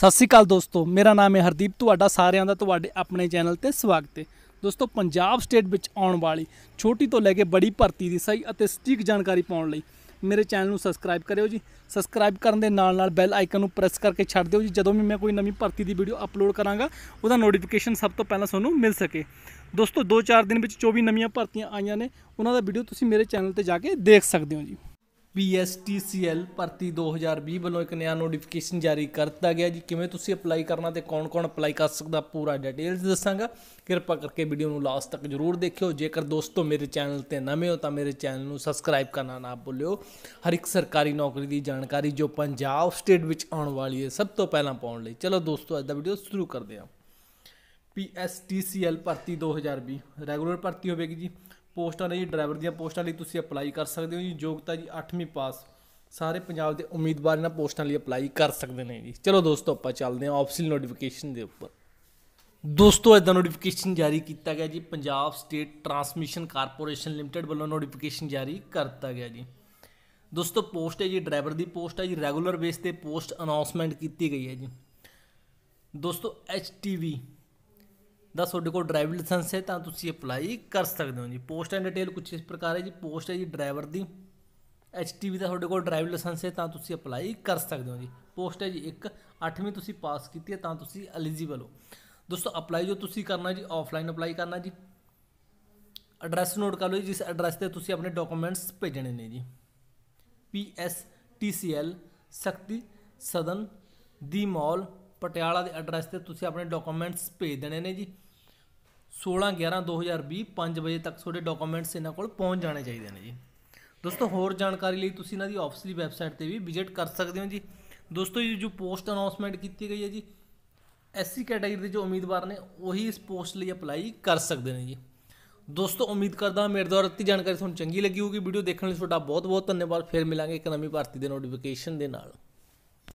ਸਤਿ ਸ੍ਰੀ ਅਕਾਲ ਦੋਸਤੋ ਮੇਰਾ ਨਾਮ ਹੈ ਹਰਦੀਪ ਤੁਹਾਡਾ ਸਾਰਿਆਂ ਦਾ ਤੁਹਾਡੇ ਆਪਣੇ ਚੈਨਲ ਤੇ ਸਵਾਗਤ ਹੈ ਦੋਸਤੋ ਪੰਜਾਬ ਸਟੇਟ ਵਿੱਚ ਆਉਣ ਵਾਲੀ ਛੋਟੀ ਤੋਂ ਲੈ ਕੇ ਬੜੀ ਭਰਤੀ ਦੀ ਸਹੀ ਅਤੇ ਸਟੀਕ ਜਾਣਕਾਰੀ ਪਾਉਣ ਲਈ ਮੇਰੇ ਚੈਨਲ ਨੂੰ ਸਬਸਕ੍ਰਾਈਬ ਕਰਿਓ ਜੀ ਸਬਸਕ੍ਰਾਈਬ ਕਰਨ ਦੇ ਨਾਲ ਨਾਲ ਬੈਲ ਆਈਕਨ ਨੂੰ ਪ੍ਰੈਸ ਕਰਕੇ ਛੱਡ ਦਿਓ ਜੀ ਜਦੋਂ ਵੀ ਮੈਂ ਕੋਈ ਨਵੀਂ ਭਰਤੀ ਦੀ ਵੀਡੀਓ ਅਪਲੋਡ ਕਰਾਂਗਾ ਉਹਦਾ ਨੋਟੀਫਿਕੇਸ਼ਨ ਸਭ ਤੋਂ ਪਹਿਲਾਂ ਤੁਹਾਨੂੰ ਮਿਲ ਸਕੇ ਦੋਸਤੋ 2-4 ਦਿਨ ਵਿੱਚ 24 ਨਵੀਆਂ ਭਰਤੀਆਂ ਆਈਆਂ ਨੇ ਉਹਨਾਂ ਦਾ ਵੀਡੀਓ ਤੁਸੀਂ ਮੇਰੇ ਚੈਨਲ ਤੇ ਜਾ ਕੇ ਦੇਖ ਸਕਦੇ ਹੋ ਜੀ PSTCL ਭਰਤੀ 2020 ਵੱਲੋਂ ਇੱਕ ਨਿਆ ਨੋਟੀਫਿਕੇਸ਼ਨ ਜਾਰੀ ਕਰਤਾ ਗਿਆ ਜੀ ਕਿਵੇਂ ਤੁਸੀਂ ਅਪਲਾਈ ਕਰਨਾ ਤੇ ਕੌਣ-ਕੌਣ ਅਪਲਾਈ ਕਰ ਸਕਦਾ ਪੂਰਾ ਡਿਟੇਲਸ ਦੱਸਾਂਗਾ ਕਿਰਪਾ ਕਰਕੇ ਵੀਡੀਓ ਨੂੰ ਲਾਸਟ ਤੱਕ ਜਰੂਰ ਦੇਖਿਓ ਜੇਕਰ ਦੋਸਤੋ ਮੇਰੇ ਚੈਨਲ ਤੇ ਨਵੇਂ ਹੋ ਤਾਂ ਮੇਰੇ ਚੈਨਲ ਨੂੰ ਸਬਸਕ੍ਰਾਈਬ ਕਰਨਾ ਨਾ ਭੁੱਲਿਓ ਹਰ ਇੱਕ ਸਰਕਾਰੀ ਨੌਕਰੀ ਦੀ ਜਾਣਕਾਰੀ ਜੋ ਪੰਜਾਬ ਸਟੇਟ ਵਿੱਚ ਆਉਣ ਵਾਲੀ ਹੈ ਸਭ ਤੋਂ ਪਹਿਲਾਂ ਪਾਉਣ ਲਈ ਚਲੋ ਦੋਸਤੋ ਅੱਜ ਦਾ ਵੀਡੀਓ ਸ਼ੁਰੂ ਕਰਦੇ ਹਾਂ PSTCL ਭਰਤੀ 2020 ਰੈਗੂਲਰ ਭਰਤੀ ਹੋਵੇਗੀ ਜੀ ਪੋਸਟਾਂ ਲਈ ਡਰਾਈਵਰ ਦੀਆਂ ਪੋਸਟਾਂ ਲਈ ਤੁਸੀਂ ਅਪਲਾਈ ਕਰ ਸਕਦੇ ਹੋ ਜੀ ਯੋਗਤਾ ਜੀ 8ਵੀਂ ਪਾਸ ਸਾਰੇ ਪੰਜਾਬ ਦੇ ਉਮੀਦਵਾਰ ਇਹਨਾਂ ਪੋਸਟਾਂ ਲਈ ਅਪਲਾਈ ਕਰ ਸਕਦੇ ਨੇ ਜੀ ਚਲੋ ਦੋਸਤੋ ਆਪਾਂ ਚੱਲਦੇ ਹਾਂ ਆਫੀਸ਼ੀਅਲ ਨੋਟੀਫਿਕੇਸ਼ਨ ਦੇ ਉੱਪਰ ਦੋਸਤੋ ਇਹਦਾ ਨੋਟੀਫਿਕੇਸ਼ਨ ਜਾਰੀ ਕੀਤਾ ਗਿਆ ਜੀ Punjab state transmission corporation limited ਵੱਲੋਂ ਨੋਟੀਫਿਕੇਸ਼ਨ ਜਾਰੀ ਕਰਤਾ ਗਿਆ ਜੀ ਦੋਸਤੋ ਪੋਸਟ ਹੈ ਜੀ ਡਰਾਈਵਰ ਦੀ ਪੋਸਟ ਹੈ ਜੀ ਰੈਗੂਲਰ ਬੇਸ ਤੇ ਪੋਸਟ ਅਨਾਉਂਸਮੈਂਟ ਕੀਤੀ ਗਈ ਹੈ ਜੀ ਦੋਸਤੋ ਐਚਟੀਵੀ ਦਾ ਤੁਹਾਡੇ ਕੋਲ ਡਰਾਈਵਿੰਗ ਲਾਇਸੈਂਸ ਹੈ ਤਾਂ ਤੁਸੀਂ ਅਪਲਾਈ ਕਰ ਸਕਦੇ ਹੋ ਜੀ ਪੋਸਟ ਐਂਡ ਡਿਟੇਲ ਕੁਝ ਇਸ ਪ੍ਰਕਾਰ ਹੈ ਜੀ ਪੋਸਟ ਹੈ ਜੀ ਡਰਾਈਵਰ ਦੀ ਐਚਟੀਵੀ ਦਾ ਤੁਹਾਡੇ ਕੋਲ ਡਰਾਈਵਿੰਗ ਲਾਇਸੈਂਸ ਹੈ ਤਾਂ ਤੁਸੀਂ ਅਪਲਾਈ ਕਰ ਸਕਦੇ ਹੋ ਜੀ ਪੋਸਟ ਹੈ ਜੀ ਇੱਕ 8ਵੀਂ ਤੁਸੀਂ ਪਾਸ ਕੀਤੀ ਹੈ ਤਾਂ ਤੁਸੀਂ ਐਲੀਜੀਬਲ ਹੋ ਦੋਸਤੋ ਅਪਲਾਈ ਜੋ ਤੁਸੀਂ ਕਰਨਾ ਜੀ ਆਫਲਾਈਨ ਅਪਲਾਈ ਕਰਨਾ ਜੀ ਐਡਰੈਸ ਨੋਟ ਕਰ ਲਓ ਜਿਸ ਐਡਰੈਸ ਤੇ ਤੁਸੀਂ ਆਪਣੇ ਡਾਕੂਮੈਂਟਸ ਭੇਜਣੇ ਨੇ ਜੀ P S T C L Shakti Sadan ਦੀ ਮਾਲ ਪਟਿਆਲਾ ਦੇ ਐਡਰੈਸ ਤੇ ਤੁਸੀਂ ਆਪਣੇ ਡਾਕੂਮੈਂਟਸ ਭੇਜ ਦੇਣੇ ਨੇ ਜੀ 16 11 2020 5 ਵਜੇ ਤੱਕ ਤੁਹਾਡੇ ਡਾਕੂਮੈਂਟਸ ਇਹਨਾਂ ਕੋਲ ਪਹੁੰਚ ਜਾਣੇ ਚਾਹੀਦੇ ਨੇ ਜੀ ਦੋਸਤੋ ਹੋਰ ਜਾਣਕਾਰੀ ਲਈ ਤੁਸੀਂ ਇਹਨਾਂ ਦੀ ਆਫੀਸ਼ੀਅਲ ਵੈਬਸਾਈਟ ਤੇ ਵੀ ਵਿਜ਼ਿਟ ਕਰ ਸਕਦੇ ਹੋ ਜੀ ਦੋਸਤੋ ਇਹ ਜੋ ਪੋਸਟ ਅਨਾਉਂਸਮੈਂਟ ਕੀਤੀ ਗਈ ਹੈ ਜੀ ਐਸਸੀ ਕੈਟਾਗਰੀ ਦੇ ਜੋ ਉਮੀਦਵਾਰ ਨੇ ਉਹੀ ਇਸ ਪੋਸਟ ਲਈ ਅਪਲਾਈ ਕਰ ਸਕਦੇ ਨੇ ਜੀ ਦੋਸਤੋ ਉਮੀਦ ਕਰਦਾ ਮੇਰੇ ਦੁਆਰਾ ਦਿੱਤੀ ਜਾਣਕਾਰੀ ਤੁਹਾਨੂੰ ਚੰਗੀ ਲੱਗੀ ਹੋਊਗੀ ਵੀਡੀਓ ਦੇਖਣ ਲਈ ਤੁਹਾਡਾ ਬਹੁਤ ਬਹੁਤ ਧੰਨਵਾਦ ਫਿਰ ਮਿਲਾਂਗੇ ਇੱਕ ਨਵੀਂ ਭਾਰਤੀ ਦੇ ਨੋਟੀਫਿਕੇਸ਼ਨ ਦੇ ਨਾਲ